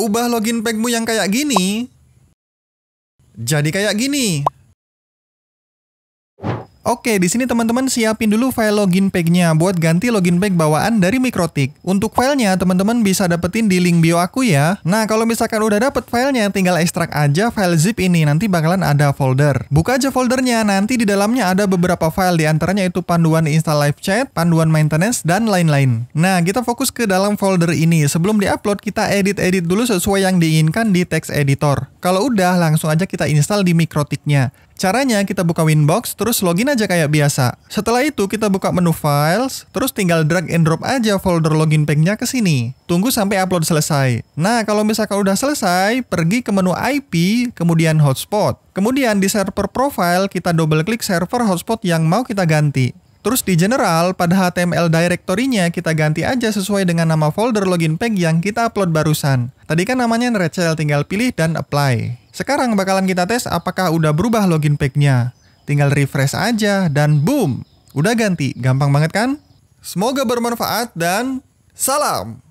Ubah login packmu yang kayak gini. Jadi kayak gini. Oke, di sini teman-teman siapin dulu file login pack-nya buat ganti login pack bawaan dari Mikrotik. Untuk filenya, teman-teman bisa dapetin di link bio aku ya. Nah, kalau misalkan udah dapet filenya, tinggal ekstrak aja file zip ini, nanti bakalan ada folder. Buka aja foldernya, nanti di dalamnya ada beberapa file, diantaranya itu panduan install live chat, panduan maintenance, dan lain-lain. Nah, kita fokus ke dalam folder ini. Sebelum diupload, kita edit-edit dulu sesuai yang diinginkan di text editor. Kalau udah, langsung aja kita install di Mikrotiknya. Caranya kita buka Winbox, terus login aja kayak biasa. Setelah itu kita buka menu Files, terus tinggal drag and drop aja folder login packnya ke sini. Tunggu sampai upload selesai. Nah, kalau misalkan udah selesai, pergi ke menu IP, kemudian hotspot. Kemudian di server profile kita double klik server hotspot yang mau kita ganti. Terus di general, pada HTML directory-nya kita ganti aja sesuai dengan nama folder login page yang kita upload barusan. Tadi kan namanya nredshell, tinggal pilih dan apply. Sekarang bakalan kita tes apakah udah berubah login page-nya. Tinggal refresh aja dan boom! Udah ganti, gampang banget kan? Semoga bermanfaat dan salam!